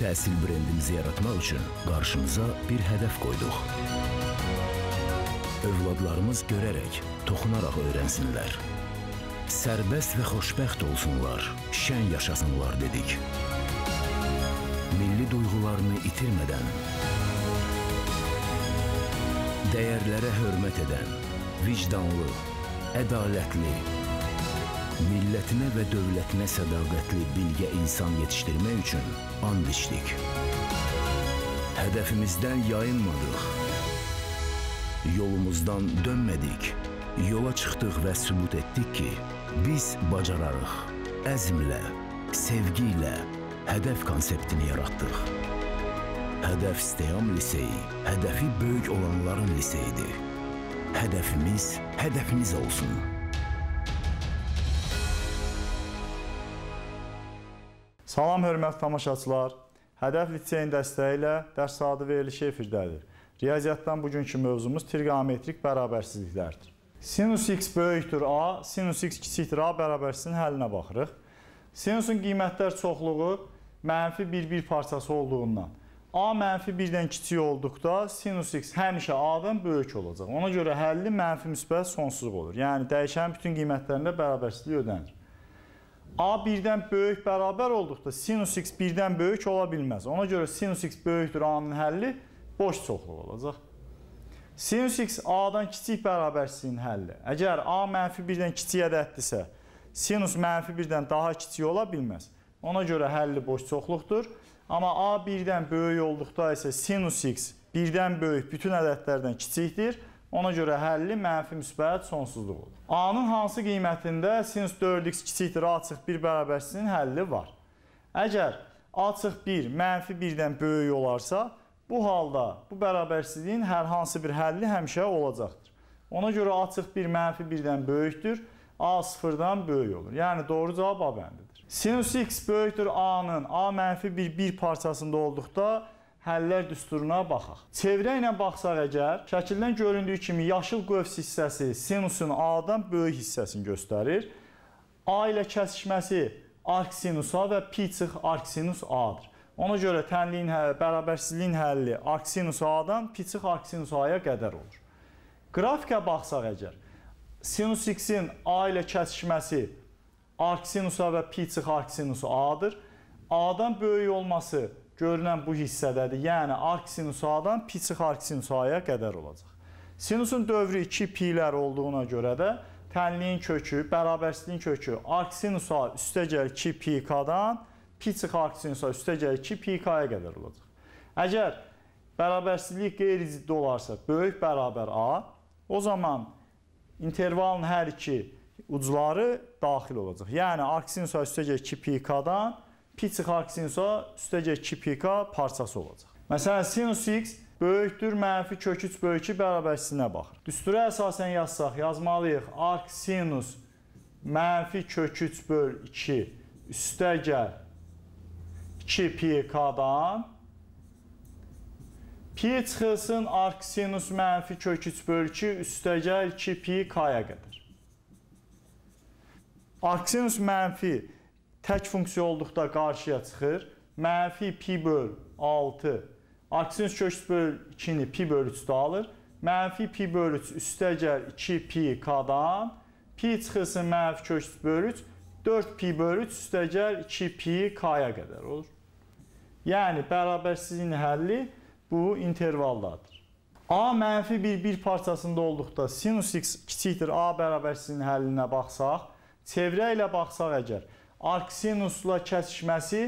təhsil brendimizi yaratmaq üçün qarşımıza bir hədəf qoyduq. Övladlarımız görərək, toxunaraq öyrənsinlər. Sərbəst və xoşbəxt olsunlar, şən yaşasınlar dedik. Milli duyğularını itirmədən, dəyərlərə hörmət edən, vicdanlı, ədalətli, millətinə və dövlətinə sədaqətli bilgə insan yetişdirmək üçün and içdik. Hədəfimizdən yayınmadıq. Yolumuzdan dönmədik. Yola çıxdıq və sübut etdik ki, biz bacararıq. Əzmlə, sevgi ilə hədəf konseptini yaratdıq. Hədəf İsteyam Liseyi, hədəfi böyük olanların liseyidir. Hədəfimiz, hədəfimiz olsun. Salam hörmətli tamaşaçılar. Hədəf liseyin dəstəyi ilə dərs saatı verilişi efirdədir. Riyaziyyatdan bugünkü mövzumuz trigonometrik bərabərsizliklərdir. Sinus x böyükdür a, sinus x kiçikdir a bərabərsizliyinin həllinə baxırıq. Sinusun qiymətlər çoxluğu mənfi 1-1 parçası olduğundan a mənfi 1-dən kiçik olduqda sinus x həmişə a-dan böyük olacaq. Ona görə həlli mənfi müsbət sonsuz olur. Yəni dəyişənin bütün qiymətlərində bərabərsizlik ödənilir. A birdən böyük bərabər olduqda sinus x birdən böyük ola bilməz. Ona görə sinus x böyükdür A-nın həlli boş çoxluq olacaq. Sinus x A-dan kiçik bərabərsinin həlli. Əgər A mənfi birdən kiçik ədəddirsə, sinus mənfi birdən daha kiçik ola bilməz. Ona görə həlli boş çoxluqdur. Amma A birdən böyük olduqda isə sinus x birdən böyük bütün ədədlərdən kiçikdir. Ona görə həlli mənfi müsbət sonsuzluq olur. A-nın hansı qiymətində sinus 4x kiçikdir A çıx 1 bərabərsinin həlli var. Əgər A çıx 1 mənfi 1-dən böyük olarsa, bu halda bu bərabərsizliyin hər hansı bir həlli həmişə olacaqdır. Ona görə A çıx 1 mənfi 1-dən böyükdür. A sıfırdan böyük olur. Yəni doğru cavab A bəndidir. Sinus x böyükdür A-nın A mənfi 1, 1 parçasında olduqda həllər düsturuna baxaq. Çevrə ilə baxsaq əgər, şəkildən göründüyü kimi yaşıl qövs hissəsi sinusun A-dan böyük hissəsini göstərir. A ilə kəsişməsi arc sinusa və pi çıx arc sinus A-dır. Ona görə tənliyin hə, bərabərsizliyin həlli arc sinus A-dan pi çıx arc sinus A-ya qədər olur. Qrafikə baxsaq əgər, sinus x-in A ilə kəsişməsi arc sinusa və pi çıx arc sinus A-dır. A-dan böyük olması görünən bu hissədədir. Yəni ark sinusoidadan pi çıx ark sinusoidaya qədər olacaq. Sinusun dövrü 2 pi-lər olduğuna görə də tənliyin kökü, bərabərsizliyin kökü ark sinusoid üstə gəlir 2 pi-k-dan pi çıx ark sinusoid üstə gəlir 2 pi-k-ya qədər olacaq. Əgər bərabərsizlik qeyri-ciddi olarsa, böyük bərabər a, o zaman intervalın hər iki ucları daxil olacaq. Yəni ark sinusoid üstə gəlir 2 pi-k-dan pi çıxar sinusa üstəcək 2pk parçası olacaq. Məsələn, sinus x böyükdür mənfi kök 3 bölü 2 bərabərçisinə baxır. Düstura əsasən yazsaq, yazmalıyıq arc sinus mənfi kök 3 bölü 2 üstəgəl 2pk-dan pi çıxılsın arc sinus mənfi kök 3 bölü 2 üstəgəl 2pk-ya qədər. Arc sinus mənfi Tək funksiya olduqda qarşıya çıxır. Mənfi pi böl 6 aksin köks böl 2-ni pi böl 3-də alır. Mənfi pi böl 3 üstə gəl 2 pi k-dan. Pi çıxırsın mənfi köks böl 3. 4 pi böl 3 üstə gəl 2 pi k-ya qədər olur. Yəni bərabərsizliyin həlli bu intervaldadır. A mənfi bir bir parçasında olduqda sinus x kiçikdir a bərabərsizliyin həllinə baxsaq, çevrə ilə baxsaq əgər arkosinusla kəsişməsi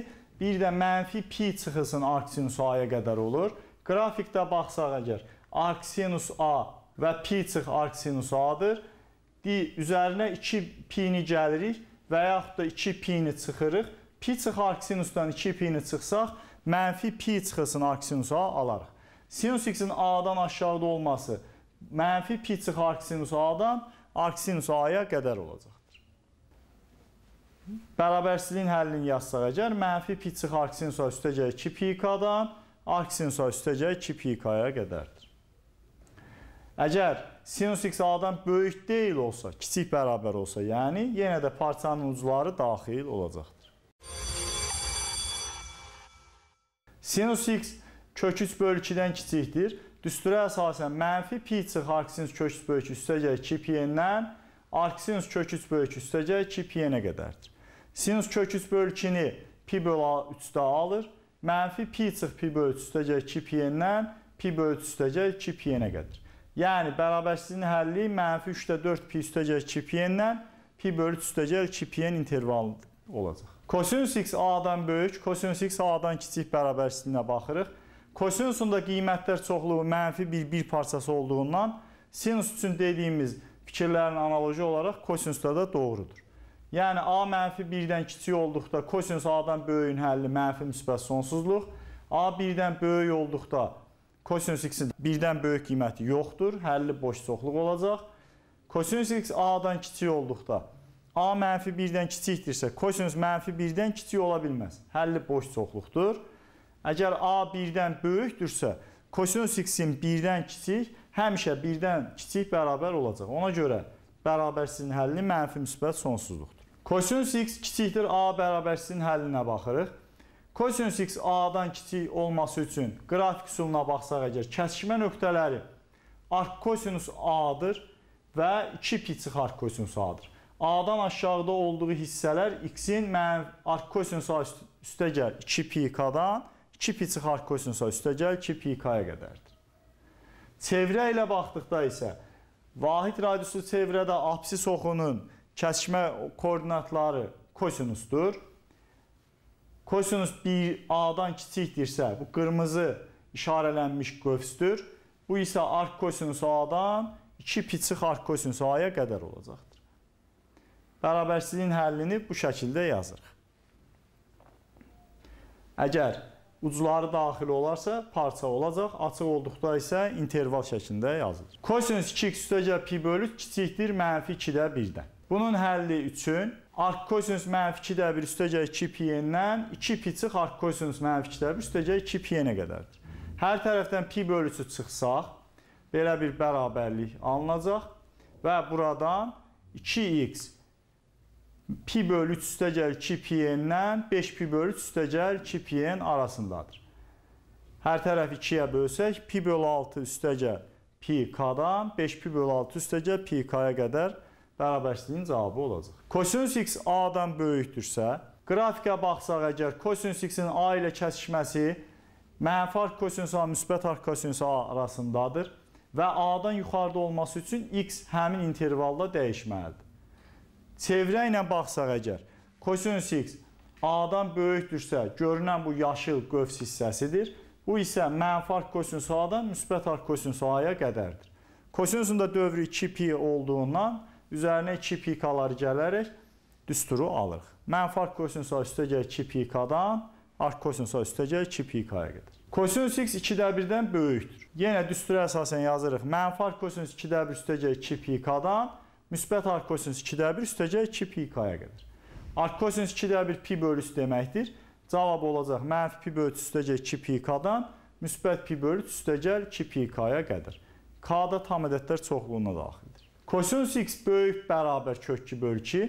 bir də mənfi pi çıxısın arkosinus A-ya qədər olur. Qrafikdə baxsaq əgər arkosinus A və pi çıx arkosinus A-dır. Di üzərinə 2 pi-ni gəlirik və yaxud da 2 pi-ni çıxırıq. Pi çıx arkosinusdan 2 pi-ni çıxsaq, mənfi pi çıxısın arkosinus A alarıq. Sinus x-in A-dan aşağıda olması mənfi pi çıx arkosinus A-dan arkosinus A-ya qədər olacaq bərabərsizliyin həllini yazsaq əgər, mənfi pi çıx arc-sin soy üstəcək 2 pikadan, arc-sin soy üstəcək 2 pikaya qədərdir. Əgər sinus x a-dan böyük deyil olsa, kiçik bərabər olsa, yəni yenə də parçanın ucları daxil olacaqdır. Sinus x kök 3 bölü 2-dən kiçikdir. Düsturə əsasən mənfi pi çıx arc-sinus kök 3 bölü 2 üstəcək 2 pi-dən arc-sinus kök 3 bölü 2 üstəcək 2 pi-yə qədərdir. Sinus kök 3 bölü 2-ni pi bölü 3-də alır. Mənfi pi çıx pi bölü 3 üstəcək 2 pi-dən pi bölü 3 üstəcək 2 pi-yə qədər. Yəni bərabərsizliyin həlli mənfi 3-də 4 pi üstəcək 2 pi-dən pi bölü 3 üstəcək 2 pi-nin intervalı olacaq. Kosinus x a-dan böyük, kosinus x a-dan kiçik bərabərsizliyinə baxırıq. Kosinusun da qiymətlər çoxluğu mənfi bir bir parçası olduğundan sinus üçün dediyimiz fikirlərin analoji olaraq kosinusda da doğrudur. Yəni A mənfi 1-dən kiçik olduqda kosinus A-dan böyüyün həlli mənfi müsbət sonsuzluq. A 1-dən böyük olduqda kosinus x-in 1-dən böyük qiyməti yoxdur, həlli boş çoxluq olacaq. Kosinus x A-dan kiçik olduqda A mənfi 1-dən kiçikdirsə, kosinus mənfi 1-dən kiçik ola bilməz. Həlli boş çoxluqdur. Əgər A 1-dən böyükdürsə, kosinus x-in 1-dən kiçik həmişə 1-dən kiçik bərabər olacaq. Ona görə bərabər sizin həlli mənfi müsbət sonsuzluqdur. Kosinus x kiçikdir a bərabərsinin həllinə baxırıq. Kosinus x a-dan kiçik olması üçün qrafik üsuluna baxsaq əgər kəsişmə nöqtələri ark kosinus a-dır və 2 pi çıxar kosinus a-dır. A-dan aşağıda olduğu hissələr x-in mənfi ark kosinus a üstə gəl 2 pi k-dan 2 pi çıxar kosinus a üstə gəl 2 pi k-ya qədərdir. Çevrə ilə baxdıqda isə vahid radiusu çevrədə apsis oxunun kəsişmə koordinatları kosinusdur. Kosinus 1A-dan kiçikdirsə, bu qırmızı işarələnmiş qövsdür. Bu isə ark kosinus A-dan 2 piçıq ark kosinus A-ya qədər olacaqdır. Bərabərsizliyin həllini bu şəkildə yazırıq. Əgər ucları daxil olarsa parça olacaq, açıq olduqda isə interval şəklində yazılır. Kosinus 2x üstəcə pi bölü kiçikdir mənfi 2-də 1-dən. Bunun həlli üçün ark kosinus mənfi 2 də 1 üstəgəl 2 pi-dən 2 pi çıx ark kosinus mənfi 2 də 1 üstəgəl 2 pi-yə qədərdir. Hər tərəfdən pi bölücü çıxsaq, belə bir bərabərlik alınacaq və buradan 2x pi bölü 3 üstəgəl 2 pi-dən 5 pi bölü 3 üstəgəl 2 pi-nin arasındadır. Hər tərəf 2-yə bölsək, pi bölü 6 üstəgəl pi k-dan 5 pi bölü 6 üstəgəl pi k-ya qədər bərabərsizliyin cavabı olacaq. Kosinus x a-dan böyükdürsə, qrafikə baxsaq əgər kosinus x-in a ilə kəsişməsi mənfi arq kosinus a müsbət arq kosinus a arasındadır və a-dan yuxarıda olması üçün x həmin intervalda dəyişməlidir. Çevrə ilə baxsaq əgər kosinus x a-dan böyükdürsə, görünən bu yaşıl qövs hissəsidir. Bu isə mənfi arq kosinus a-dan müsbət arq kosinus a-ya qədərdir. Kosinusun da dövrü 2pi olduğundan üzərinə 2 pikaları gələrək düsturu alırıq. Mənfi kosinus üstə gəlir 2 pikadan, arc kosinus üstə gəlir 2 pikaya qədər. Kosinus x 2-də 1-dən böyükdür. Yenə düstura əsasən yazırıq. Mənfi kosinus 2-də 1 üstə gəlir 2 pikadan, müsbət arc kosinus 2-də 1 üstə gəlir 2 pikaya qədər. Arc kosinus 2-də 1 pi bölü 3 deməkdir. Cavab olacaq mənfi pi bölü 3 üstə gəlir 2 pikadan, müsbət pi bölü 3 üstə gəlir 2 pikaya qədər. K-da tam ədədlər çoxluğuna daxil. Kosinus x böyük bərabər kök 2 bölü 2.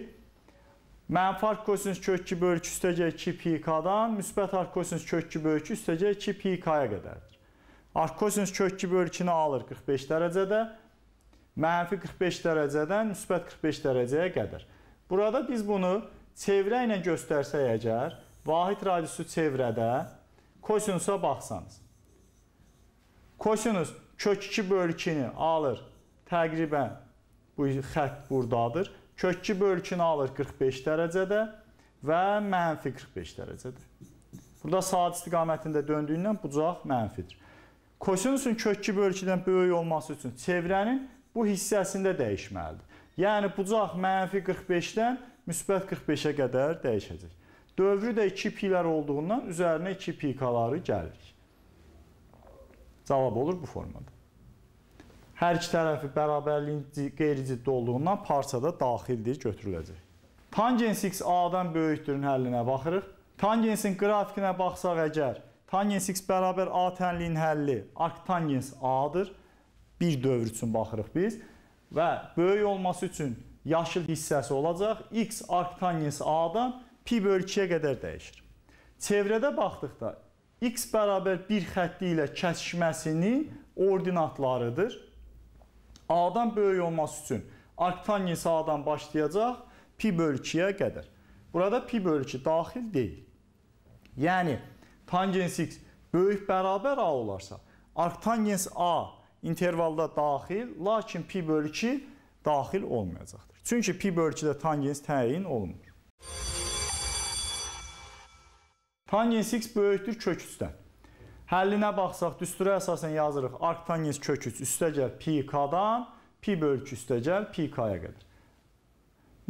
Mənfar kosinus kök 2 bölü 2 üstəcək 2 pi-k-dan müsbət arq kosinus kök 2 bölü 2 üstəcək 2 pi-k-ya qədərdir. Arq kosinus kök 2 bölü 2-ni alır 45 dərəcədə, mənfi 45 dərəcədən müsbət 45 dərəcəyə qədər. Burada biz bunu çevrə ilə göstərsək əgər, vahid radiusu çevrədə kosinusa baxsanız. Kosinus kök 2 bölü 2-ni alır təqribən bu xətt burdadır. Kökki bölkünü alır 45 dərəcədə və mənfi 45 dərəcədə. Burada saat istiqamətində döndüyündən bucaq mənfidir. Kosinüsün kökki bölküdən böyük olması üçün çevrənin bu hissəsində dəyişməlidir. Yəni bucaq mənfi 45-dən müsbət 45-ə qədər dəyişəcək. Dövrü də 2 pilər olduğundan üzərinə 2 pikaları gəlir. Cavab olur bu formada. Hər iki tərəfi bərabərliyin qeyri-ciddi olduğundan parçada daxildir, götürüləcək. Tangens x a-dan böyükdürün həllinə baxırıq. Tangensin qrafikinə baxsaq əgər, tangens x bərabər a tənliyin həlli arktangens a-dır. Bir dövr üçün baxırıq biz və böyük olması üçün yaşıl hissəsi olacaq. x arktangens a-dan pi bölü 2-yə qədər dəyişir. Çevrədə baxdıqda x bərabər 1 xətti ilə kəsişməsinin ordinatlarıdır. A-dan böyük olması üçün arktangensi A-dan başlayacaq pi bölü 2-yə qədər. Burada pi bölü 2 daxil deyil. Yəni, tangens x böyük bərabər A olarsa, arktangens A intervalda daxil, lakin pi bölü 2 daxil olmayacaqdır. Çünki pi bölü 2-də tangens təyin olunmur. Tangens x böyükdür kök 3-dən. Həllinə baxsaq, düstura əsasən yazırıq. Arktangens kök 3 üstəgəl pi k-dan pi bölgü üstəgəl pi k-ya qədər.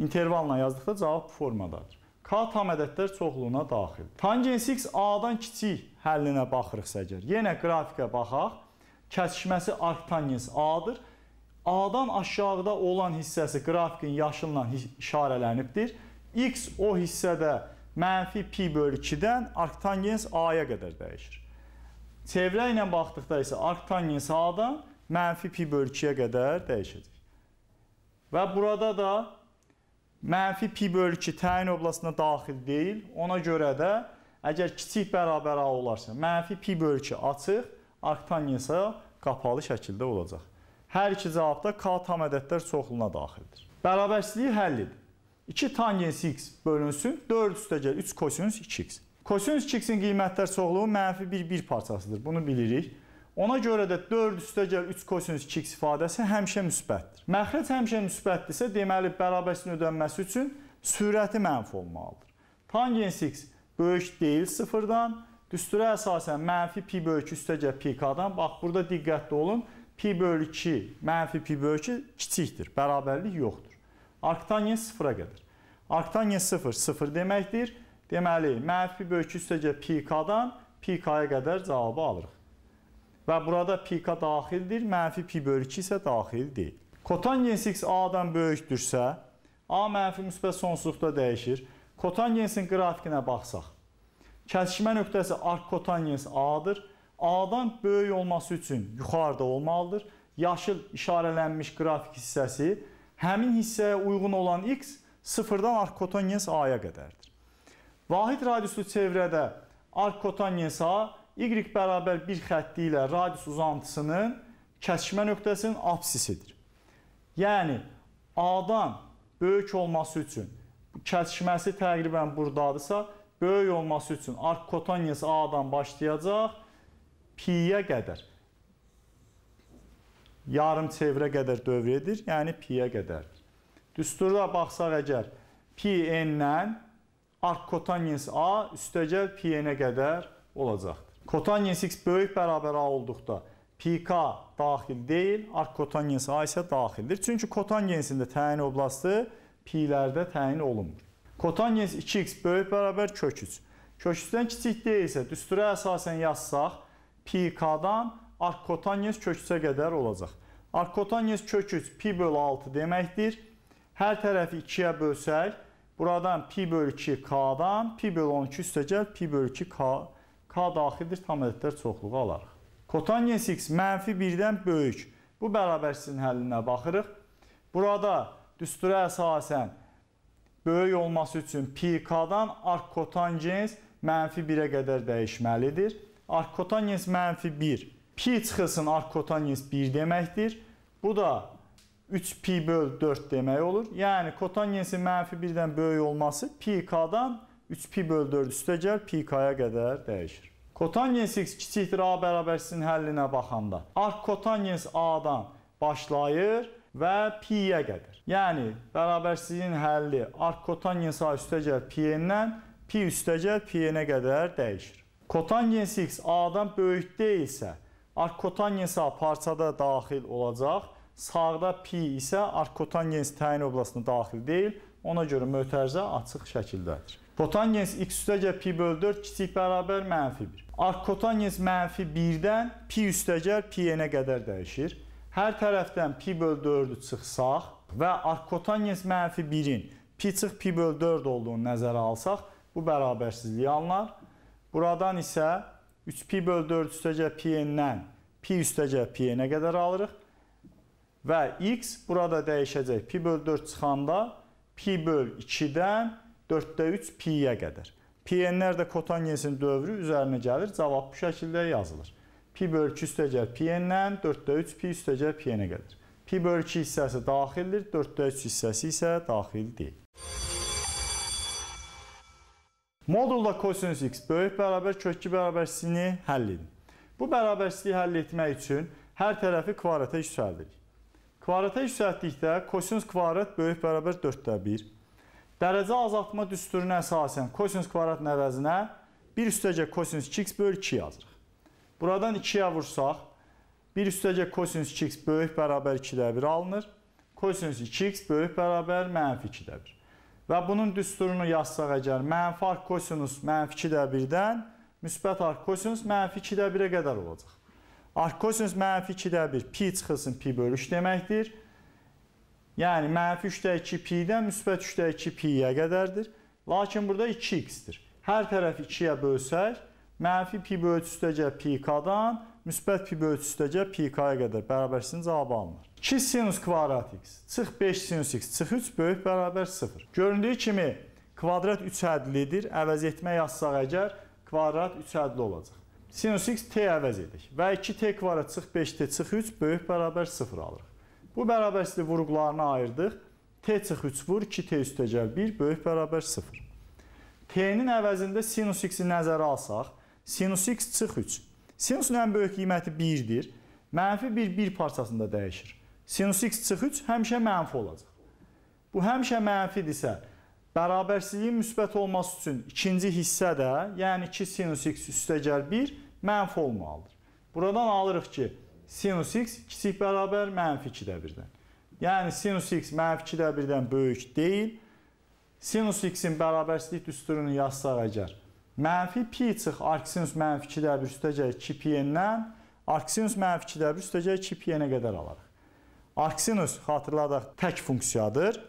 İntervalla yazdıqda cavab bu formadadır. K tam ədədlər çoxluğuna daxil. Tangens x a-dan kiçik həllinə baxırıqsa əgər, yenə qrafikə baxaq. Kəsişməsi arktangens a-dır. A-dan aşağıda olan hissəsi qrafikin yaşılla işarələnibdir. X o hissədə mənfi pi bölü 2-dən arktangens a-ya qədər dəyişir. Çevrə ilə baxdıqda isə arc tangens A-dan mənfi pi bölü 2-yə qədər dəyişəcək. Və burada da mənfi pi bölü 2 təyin oblasına daxil deyil. Ona görə də əgər kiçik bərabər A olarsa, mənfi pi bölü 2 açıq, arc tangensə qapalı şəkildə olacaq. Hər iki cavab da k tam ədədlər çoxluğuna daxildir. Bərabərsizliyi həll edin. 2 tangens x bölünsün, 4 üstə gəl 3 kosinus 2x. Kosinus x-in qiymətlər çoxluğu mənfi bir bir parçasıdır. Bunu bilirik. Ona görə də 4 üstəgəl 3 kosinus x ifadəsi həmişə müsbətdir. Məxrəc həmişə müsbətdirsə, deməli bərabərsinin ödənməsi üçün sürəti mənfi olmalıdır. Tangens x böyük deyil 0-dan, düstura əsasən mənfi pi bölü 2 üstəgəl pi k-dan. Bax, burada diqqətli olun. Pi bölü 2 mənfi pi bölü 2 kiçikdir. Bərabərlik yoxdur. Arktangens 0-a qədər. Arktangens 0 0 deməkdir. Deməli, mənfi bölgü üstəcə pk-dan pk-ya qədər cavabı alırıq. Və burada pk daxildir, mənfi pi bölü 2 isə daxil deyil. Kotangens x a-dan böyükdürsə, a mənfi müsbət sonsuzluqda dəyişir. Kotangensin qrafikinə baxsaq, kəsişmə nöqtəsi arc kotangens a-dır. A-dan böyük olması üçün yuxarıda olmalıdır. Yaşıl işarələnmiş qrafik hissəsi həmin hissəyə uyğun olan x sıfırdan arc kotangens a-ya qədərdir. Vahid radiusu çevrədə ark kotangensa y bərabər 1 xətti ilə radius uzantısının kəsişmə nöqtəsinin absisidir. Yəni A-dan böyük olması üçün kəsişməsi təqribən burdadırsa, böyük olması üçün ark kotangens A-dan başlayacaq pi-yə qədər yarım çevrə qədər dövr edir, yəni pi-yə qədərdir. Düsturda baxsaq əgər pi n-lə arc kotangens A üstəgəl PN-ə qədər olacaqdır. Kotangens X böyük bərabər A olduqda PK daxil deyil, arc kotangens A isə daxildir. Çünki kotangensin də təyin oblastı P-lərdə təyin olunmur. Kotangens 2x böyük bərabər kök 3. Kök 3-dən kiçik deyilsə, düstura əsasən yazsaq, PK-dan arc kotangens kök 3-ə qədər olacaq. Arc kotangens kök 3 pi bölü 6 deməkdir. Hər tərəfi 2-yə bölsək, Buradan pi bölü 2 k-dan pi bölü 12 üstəgəl pi bölü 2 k, k daxildir, tam ədədlər çoxluğu alarıq. Kotangens x mənfi 1-dən böyük. Bu bərabərsizin həllinə baxırıq. Burada düstura əsasən böyük olması üçün pi k-dan ark kotangens mənfi 1-ə qədər dəyişməlidir. Ark kotangens mənfi 1. Pi çıxılsın ark kotangens 1 deməkdir. Bu da 3 pi böl 4 demək olur. Yəni kotangensin mənfi 1-dən böyük olması pi k-dan 3 pi böl 4 üstə gəl pi k-ya qədər dəyişir. Kotangens x kiçikdir a bərabərsinin həllinə baxanda. Arq kotangens a-dan başlayır və pi-yə qədər. Yəni bərabərsizliyin həlli arq kotangens a üstə gəl pi-dən pi üstə gəl pi-nə qədər dəyişir. Kotangens x a-dan böyük deyilsə, arq kotangens a parçada daxil olacaq Sağda pi isə arkotangens təyin oblasına daxil deyil. Ona görə mötərizə açıq şəkildədir. Kotangens x üstəgə pi böl 4 kiçik bərabər mənfi 1. Arkotangens mənfi 1-dən pi üstəgər pi-nə qədər dəyişir. Hər tərəfdən pi böl 4-ü çıxsaq və arkotangens mənfi 1-in pi çıx pi böl 4 olduğunu nəzərə alsaq, bu bərabərsizliyi anlar. Buradan isə 3 pi böl 4 üstəgə pi-dən pi üstəgə pi-nə qədər alırıq. Və x burada dəyişəcək. Pi böl 4 çıxanda pi böl 2-dən 4-də 3 pi-yə qədər. Pi-nlər də kotangensin dövrü üzərinə gəlir. Cavab bu şəkildə yazılır. Pi böl 2 üstəgəl pi-dən 4-də 3 pi üstəgəl pi-yə qədər. Pi böl 2 hissəsi daxildir, 4-də 3 hissəsi isə daxil deyil. Modulda kosinus x böyük bərabər kökü bərabərsizliyini həll edin. Bu bərabərsizliyi həll etmək üçün hər tərəfi kvarata yüksəldirik. Kvarata yüksəltdikdə kosinus kvarat böyük bərabər 4də 1. Dərəcə azaltma düsturuna əsasən kosinus kvadratın əvəzinə 1 üstəcə kosinus 2x bölü 2 yazırıq. Buradan 2-yə vursaq 1 üstəcə kosinus 2x böyük bərabər 2də 1 alınır. Kosinus 2x böyük bərabər mənfi 2də 1. Və bunun düsturunu yazsaq əgər mənfi arq kosinus mənfi 2də 1-dən müsbət arq kosinus mənfi 2də 1-ə qədər olacaq. Arkosinus mənfi 2-də 1 pi çıxılsın pi bölü 3 deməkdir. Yəni mənfi 3-də 2 pi-dən müsbət 3-də 2 pi-yə qədərdir. Lakin burada 2x-dir. Hər tərəfi 2-yə bölsək, mənfi pi bölücüsü dəcə pi-k-dan müsbət pi bölücüsü dəcə pi-k-ya qədər bərabərsinin cavabı alınır. 2 sinus kvadrat x, çıx 5 sinus x, çıx 3 böyük bərabər 0. Göründüyü kimi kvadrat 3 hədlidir. Əvəz etmə yazsaq əgər kvadrat 3 hədli olacaq. Sinus x t əvəz edik. Və 2t kvadrat çıx 5t çıx 3 böyük bərabər 0 alırıq. Bu bərabərsizlik vuruqlarını ayırdıq. t çıx 3 vur 2t üstəgəl 1 böyük bərabər 0. t-nin əvəzində sinus x-i nəzərə alsaq, sinus x çıx 3. Sinusun ən böyük qiyməti 1-dir. Mənfi 1 1 parçasında dəyişir. Sinus x çıx 3 həmişə mənfi olacaq. Bu həmişə mənfidirsə, Bərabərçiliyin müsbət olması üçün ikinci hissə də, yəni 2 sinus x üstəgəl 1 mənfi olmalıdır. Buradan alırıq ki, sinus x kiçik bərabər mənfi 2-də 1-dən. Yəni sinus x mənfi 2-də 1-dən böyük deyil. Sinus x-in bərabərçilik düsturunu yazsaq əgər, mənfi pi çıx arkosinus mənfi 2-də 1 üstəgəl 2 pi-dən, arkosinus mənfi 2-də 1 üstəgəl 2 pi-yə qədər alırıq. Arkosinus xatırladaq tək funksiyadır.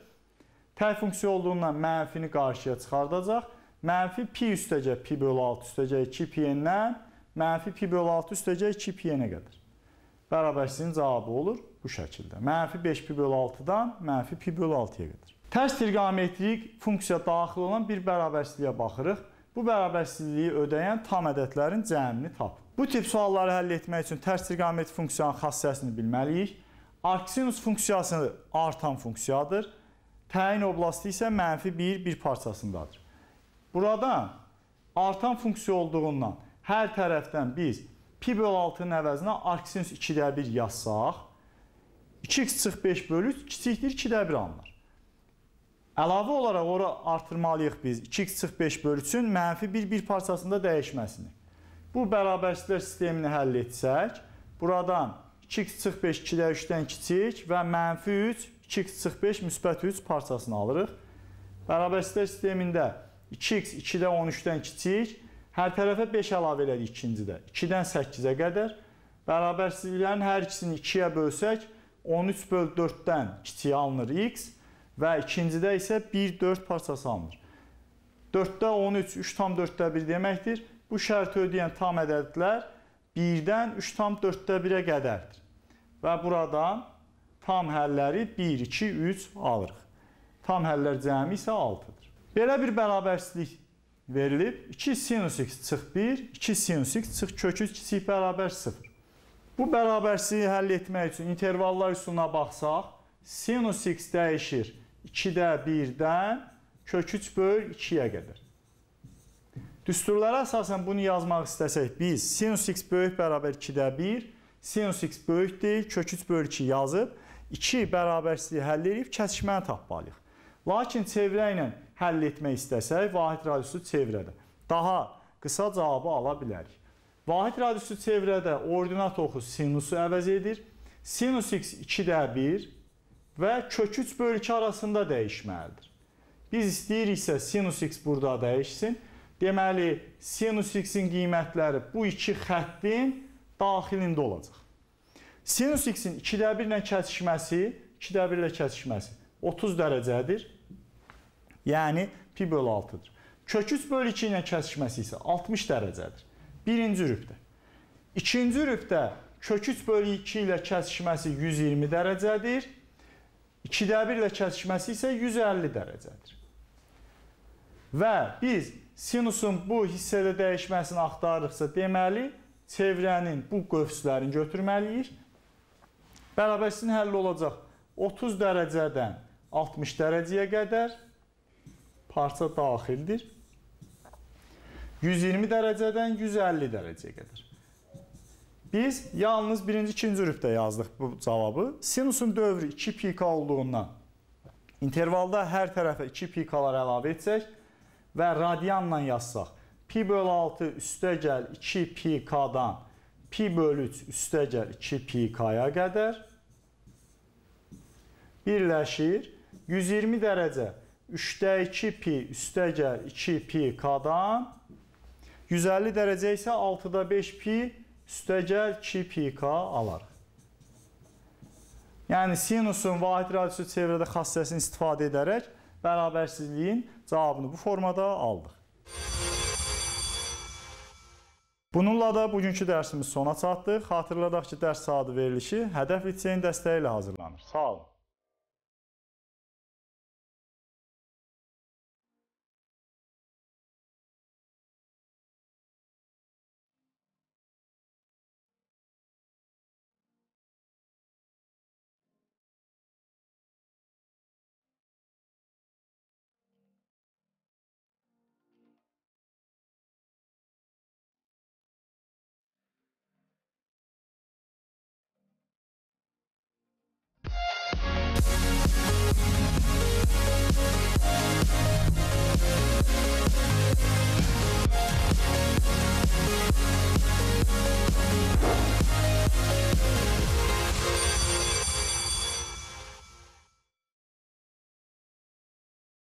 Pay funksiya olduğundan mənfini qarşıya çıxardacaq. Mənfi pi üstəcə pi bölü 6 üstəcə 2 pi-dən mənfi pi bölü 6 üstəcə 2 pi-yə qədər. Bərabərsinin cavabı olur bu şəkildə. Mənfi 5 pi bölü 6-dan mənfi pi bölü 6-ya qədər. Tərs triqonometrik funksiya daxil olan bir bərabərsizliyə baxırıq. Bu bərabərsizliyi ödəyən tam ədədlərin cəmini tap. Bu tip sualları həll etmək üçün tərs triqonometrik funksiyanın xassəsini bilməliyik. Arc sinus funksiyası artan funksiyadır. Təyin oblasti isə mənfi 1, 1 parçasındadır. Burada artan funksiya olduğundan hər tərəfdən biz pi böl 6-nın əvəzinə arcsinus 2-də 1 yazsaq, 2x çıx 5 bölü kiçikdir 2-də 1 alınır. Əlavə olaraq ora artırmalıyıq biz 2x çıx 5 bölüsün mənfi 1 bir parçasında dəyişməsini. Bu bərabərsizlər sistemini həll etsək, buradan 2x çıx 5 2-də 3-dən kiçik və mənfi 3 2x-5 müsbət 3 parçasını alırıq. Bərabər sistemində 2x 2-də 13-dən kiçik, hər tərəfə 5 əlavə elədik ikincidə. 2-dən 8-ə qədər bərabərsizliklərin hər ikisini 2-yə bölsək, 13 böl 4-dən kiçiyə alınır x və ikincidə isə 1 4 parçası alınır. 4-də 13, 3 tam 4-də 1 deməkdir. Bu şərti ödəyən tam ədədlər 1-dən 3 tam 4-də 1-ə qədərdir. Və buradan Tam həlləri 1, 2, 3 alırıq. Tam həllər cəmi isə 6-dır. Belə bir bərabərsizlik verilib. 2 sinus x çıx 1, 2 sinus x çıx kökü kiçik bərabər 0. Bu bərabərsizliyi həll etmək üçün intervallar üsuluna baxsaq, sinus x dəyişir 2-də 1-dən kök 3 böl 2-yə qədər. Düsturlara əsasən bunu yazmaq istəsək, biz sinus x böyük bərabər 2-də 1, sinus x böyük deyil, kök 3 böl 2 yazıb, iki bərabərsizliyi həll edib kəsişməni tapmalıyıq. Lakin çevrə ilə həll etmək istəsək, vahid radiusu çevrədə. Daha qısa cavabı ala bilərik. Vahid radiusu çevrədə ordinat oxu sinusu əvəz edir. Sinus x 2-də 1 və kök 3 bölü 2 arasında dəyişməlidir. Biz istəyiriksə sinus x burada dəyişsin. Deməli, sinus x-in qiymətləri bu iki xəttin daxilində olacaq. Sinus x-in 2də 1 ilə kəsişməsi 2də 1 ilə kəsişməsi 30 dərəcədir. Yəni pi böl 6-dır. Kök 3 böl 2 ilə kəsişməsi isə 60 dərəcədir. Birinci rübdə. İkinci rübdə kök 3 böl 2 ilə kəsişməsi 120 dərəcədir. 2də 1 ilə kəsişməsi isə 150 dərəcədir. Və biz sinusun bu hissədə dəyişməsini axtarırıqsa, deməli, çevrənin bu qövslərini götürməliyik Bərabərsinin həll olacaq 30 dərəcədən 60 dərəcəyə qədər parça daxildir. 120 dərəcədən 150 dərəcəyə qədər. Biz yalnız birinci, ikinci rübdə yazdıq bu cavabı. Sinusun dövrü 2 pika olduğundan intervalda hər tərəfə 2 pikalar əlavə etsək və radianla yazsaq, pi bölü 6 üstə gəl 2 pikadan pi bölü 3 üstə gəl 2 pi k-ya qədər birləşir. 120 dərəcə 3də 2 pi üstə gəl 2 pi k-dan 150 dərəcə isə 6-da 5 pi üstə gəl 2 pi k alarıq. Yəni sinusun vahid radiusu çevrədə xassəsini istifadə edərək bərabərsizliyin cavabını bu formada aldıq. Bununla da bugünkü dərsimiz sona çatdı. Xatırladaq ki, dərs saatı verilişi hədəf liseyin dəstəyi ilə hazırlanır. Sağ olun.